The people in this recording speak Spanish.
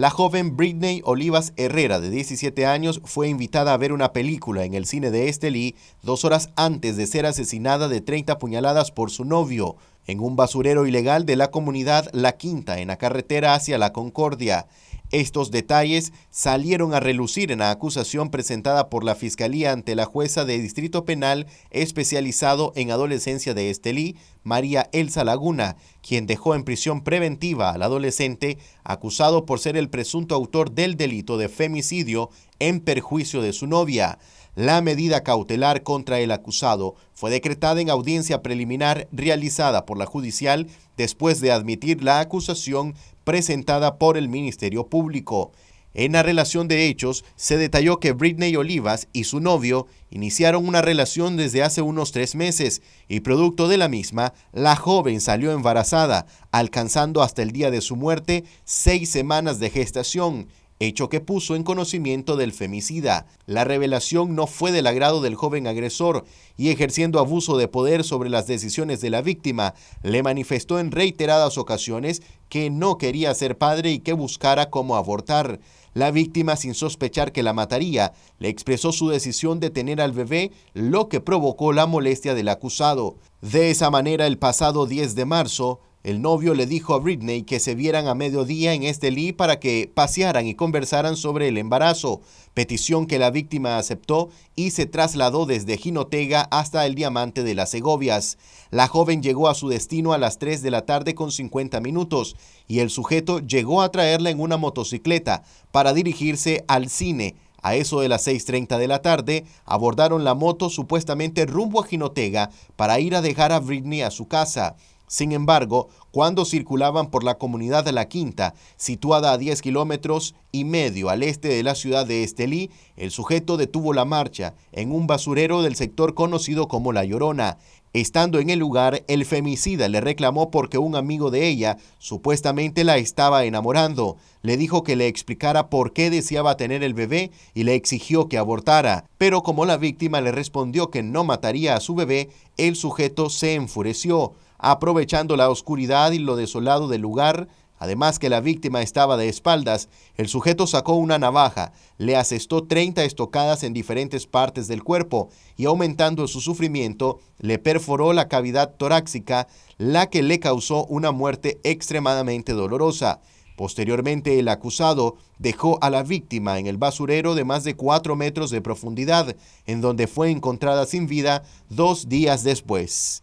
La joven Britney Olivas Herrera, de 17 años, fue invitada a ver una película en el cine de Estelí dos horas antes de ser asesinada de 30 puñaladas por su novio en un basurero ilegal de la comunidad La Quinta, en la carretera hacia La Concordia. Estos detalles salieron a relucir en la acusación presentada por la Fiscalía ante la jueza de Distrito Penal especializado en adolescencia de Estelí, María Elsa Laguna, quien dejó en prisión preventiva al adolescente acusado por ser el presunto autor del delito de femicidio en perjuicio de su novia. La medida cautelar contra el acusado fue decretada en audiencia preliminar realizada por la judicial después de admitir la acusación presentada por el Ministerio Público. En la relación de hechos, se detalló que Britney Olivas y su novio iniciaron una relación desde hace unos tres meses y producto de la misma, la joven salió embarazada, alcanzando hasta el día de su muerte seis semanas de gestación hecho que puso en conocimiento del femicida. La revelación no fue del agrado del joven agresor y ejerciendo abuso de poder sobre las decisiones de la víctima, le manifestó en reiteradas ocasiones que no quería ser padre y que buscara cómo abortar. La víctima, sin sospechar que la mataría, le expresó su decisión de tener al bebé, lo que provocó la molestia del acusado. De esa manera, el pasado 10 de marzo, el novio le dijo a Britney que se vieran a mediodía en este Estelí para que pasearan y conversaran sobre el embarazo, petición que la víctima aceptó y se trasladó desde Ginotega hasta el Diamante de las Segovias. La joven llegó a su destino a las 3 de la tarde con 50 minutos y el sujeto llegó a traerla en una motocicleta para dirigirse al cine. A eso de las 6.30 de la tarde, abordaron la moto supuestamente rumbo a Ginotega para ir a dejar a Britney a su casa. Sin embargo, cuando circulaban por la comunidad de La Quinta, situada a 10 kilómetros y medio al este de la ciudad de Estelí, el sujeto detuvo la marcha en un basurero del sector conocido como La Llorona. Estando en el lugar, el femicida le reclamó porque un amigo de ella supuestamente la estaba enamorando. Le dijo que le explicara por qué deseaba tener el bebé y le exigió que abortara. Pero como la víctima le respondió que no mataría a su bebé, el sujeto se enfureció. Aprovechando la oscuridad, y lo desolado del lugar, además que la víctima estaba de espaldas, el sujeto sacó una navaja, le asestó 30 estocadas en diferentes partes del cuerpo y aumentando su sufrimiento, le perforó la cavidad torácica, la que le causó una muerte extremadamente dolorosa. Posteriormente, el acusado dejó a la víctima en el basurero de más de 4 metros de profundidad, en donde fue encontrada sin vida dos días después.